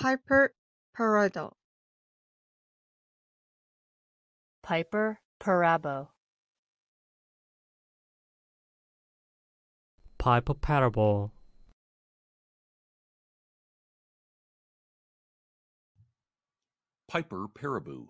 piper parado. Piper-Parabo. Piper-Parabo. Piper Paraboo.